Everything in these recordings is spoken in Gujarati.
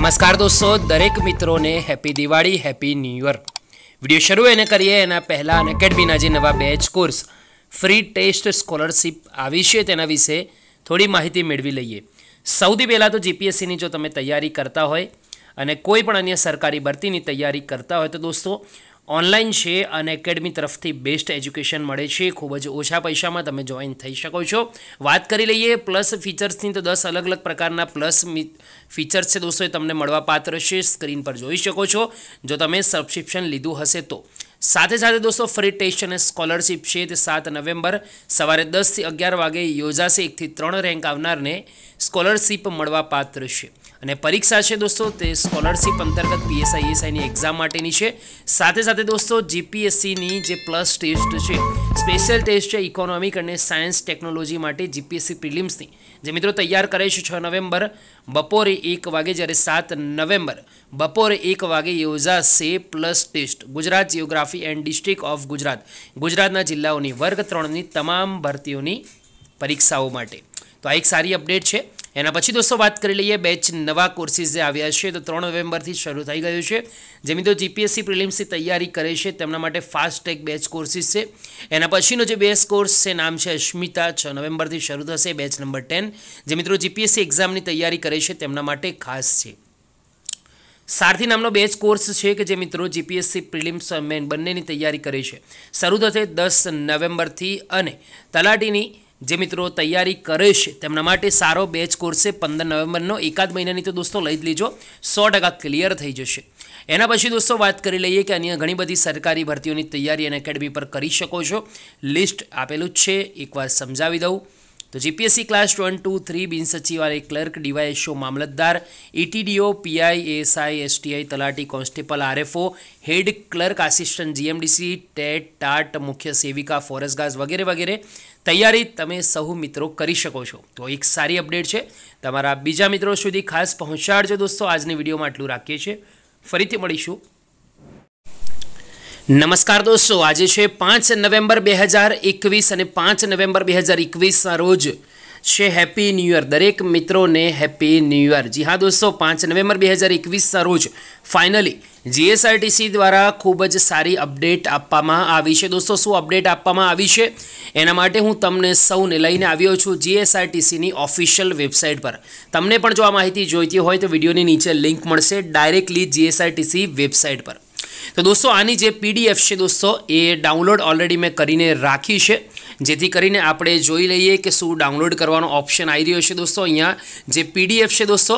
નમસ્કાર દોસ્તો દરેક મિત્રોને happy Diwali happy new year video શરૂ એને કરીએ એના પહેલાં અનએકેડમીના જે નવા batch course free test scholarship આવી છે તેના વિશે થોડી માહિતી મેળવી લઈએ સૌથી પહેલાં તો જીપીએસસીની જો તમે તૈયારી કરતા હોય અને કોઈ પણ અન્ય સરકારી ભરતીની તૈયારી કરતા હોય તો દોસ્તો ઓનલાઈન છે અને એકેડમી તરફથી બેસ્ટ એજ્યુકેશન મળે છે ખૂબ જ ઓછા પૈસામાં તમે જોઈન થઈ શકો છો વાત કરી લઈએ પ્લસ ફીચર્સની તો દસ અલગ અલગ પ્રકારના પ્લસ ફીચર્સ છે દોસ્તો એ તમને મળવા પાત્ર છે સ્ક્રીન પર જોઈ શકો છો જો તમે સબસ્ક્રિપ્શન લીધું હશે તો સાથે સાથે દોસ્તો ફ્રી ટેસ્ટ અને સ્કોલરશિપ છે તે સાત નવેમ્બર સવારે દસથી અગિયાર વાગે યોજાશે એકથી ત્રણ રેન્ક આવનારને સ્કોલરશિપ મળવા પાત્ર છે અને પરીક્ષા છે દોસ્તો તે સ્કોલરશિપ અંતર્ગત પીએસઆઈ એસઆઈની એક્ઝામ માટેની છે સાથે સાથે દોસ્તો જીપીએસસીની જે પ્લસ ટેસ્ટ છે સ્પેશિયલ ટેસ્ટ છે ઇકોનોમિક અને સાયન્સ ટેકનોલોજી માટે જીપીએસસી પ્રિલિમ્સની જે મિત્રો તૈયાર કરે છે છ નવેમ્બર બપોરે એક વાગે જ્યારે સાત નવેમ્બર બપોરે એક વાગે યોજાશે plus test Gujarat geography geography and district of Gujarat ગુજરાતના જિલ્લાઓની વર્ગ ત્રણની તમામ ભરતીઓની પરીક્ષાઓ માટે તો આ એક સારી અપડેટ છે એના પછી દોસ્તો વાત કરી લઈએ બેચ નવા કોર્સીસ જે આવ્યા છે તો ત્રણ નવેમ્બરથી શરૂ થઈ ગયું છે જે મિત્રો જીપીએસસી પ્રિલિમ્સની તૈયારી કરે છે તેમના માટે ફાસ્ટેગ બેચ કોર્સિસ છે એના પછીનો જે બેચ કોર્સ છે નામ છે અસ્મિતા છ નવેમ્બરથી શરૂ થશે બેચ નંબર ટેન જે મિત્રો જીપીએસસી એક્ઝામની તૈયારી કરે છે તેમના માટે ખાસ છે સારથી નામનો બે જ કોર્સ છે કે જે મિત્રો જીપીએસસી પ્રિલિમ્સ મેન બંનેની તૈયારી કરે છે શરૂ થશે દસ નવેમ્બરથી અને તલાટીની જે મિત્રો તૈયારી કરે છે તેમના માટે સારો બેચ કોર્સ છે પંદર નવેમ્બરનો એકાદ મહિનાની તો દોસ્તો લઈ જ લેજો સો ટકા ક્લિયર થઈ જશે એના પછી દોસ્તો વાત કરી લઈએ કે અન્ય ઘણી બધી સરકારી ભરતીઓની તૈયારી અને એકેડમી પર કરી શકો છો લિસ્ટ આપેલું જ છે એકવાર સમજાવી દઉં તો GPSC class one two three બિનસચિવાલય ક્લર્ક ડીવાયએસઓ મામલતદાર ઇટીડીઓ પીઆઈ એએસઆઈ એસટીઆઈ તલાટી constable RFO head clerk assistant GMDC TET TAT મુખ્ય સેવિકા ફોરેસ્ટ ગાર્ડ વગેરે વગેરે તૈયારી તમે સહુ મિત્રો કરી શકો છો તો એક સારી અપડેટ છે તમારા બીજા મિત્રો સુધી ખાસ પહોંચાડજો દોસ્તો આજની વિડીયોમાં આટલું રાખીએ છીએ ફરીથી મળીશું નમસ્કાર દોસ્તો આજે છે પાંચ નવેમ્બર બે હજાર એકવીસ અને પાંચ નવેમ્બર બે હજાર એકવીસના રોજ છે હેપી ન્યૂ ઇયર દરેક મિત્રોને હેપી ન્યૂ ઇયર જી હા દોસ્તો પાંચ નવેમ્બર બે હજાર એકવીસના રોજ ફાઇનલી જીએસઆરટીસી દ્વારા ખૂબ જ સારી અપડેટ આપવામાં આવી છે દોસ્તો શું અપડેટ આપવામાં આવી છે એના માટે હું તમને સૌને લઈને આવ્યો છું જીએસઆરટીસીની ઓફિશિયલ વેબસાઇટ પર તમને પણ જો આ માહિતી જોઈતી હોય તો વિડીયોની નીચે લિંક મળશે ડાયરેક્ટલી જીએસઆરટીસી વેબસાઇટ પર તો દોસ્તો આની જે પીડીએફ છે દોસ્તો એ ડાઉનલોડ ઓલરેડી મેં કરીને રાખી છે જેથી કરીને આપણે જોઈ લઈએ કે શું ડાઉનલોડ કરવાનો ઓપ્શન આવી રહ્યો છે દોસ્તો અહીંયા જે પીડીએફ છે દોસ્તો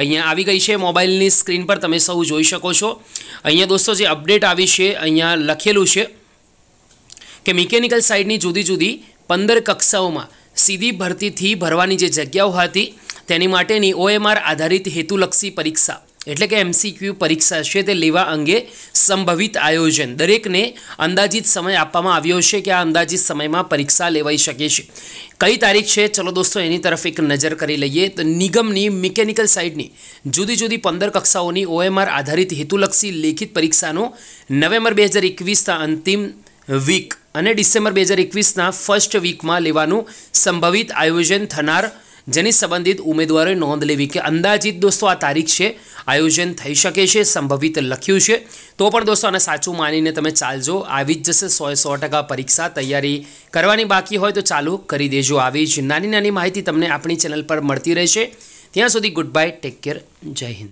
અહીંયા આવી ગઈ છે મોબાઈલની સ્ક્રીન પર તમે સૌ જોઈ શકો છો અહીંયા દોસ્તો જે અપડેટ આવી છે અહીંયા લખેલું છે કે મિકેનિકલ સાઇડની જુદી જુદી પંદર કક્ષાઓમાં સીધી ભરતીથી ભરવાની જે જગ્યાઓ હતી તેની માટેની ઓએમઆર આધારિત હેતુલક્ષી પરીક્ષા એટલે કે એમસીક્યુ પરીક્ષા છે તે લેવા અંગે સંભવિત આયોજન દરેકને અંદાજિત સમય આપવામાં આવ્યો છે કે આ અંદાજિત સમયમાં પરીક્ષા લેવાઈ શકે છે કઈ તારીખ છે ચલો દોસ્તો એની તરફ એક નજર કરી લઈએ તો નિગમની મિકેનિકલ સાઇડની જુદી જુદી પંદર કક્ષાઓની ઓએમઆર આધારિત હેતુલક્ષી લેખિત પરીક્ષાનો નવેમ્બર બે હજાર એકવીસના અંતિમ વીક અને ડિસેમ્બર બે હજાર એકવીસના ફર્સ્ટ વીકમાં લેવાનું સંભવિત આયોજન થનાર જેની સંબંધિત ઉમેદવારોએ નોંધ લેવી કે અંદાજિત દોસ્તો આ તારીખ છે આયોજન થઈ શકે છે સંભવિત લખ્યું છે તો પણ દોસ્તો આને સાચું માનીને તમે ચાલજો આવી જ જશે સો સો ટકા પરીક્ષા તૈયારી કરવાની બાકી હોય તો ચાલુ કરી દેજો આવી જ નાની નાની માહિતી તમને આપણી ચેનલ પર મળતી રહેશે ત્યાં સુધી ગુડ બાય ટેક કેર જય હિન્દ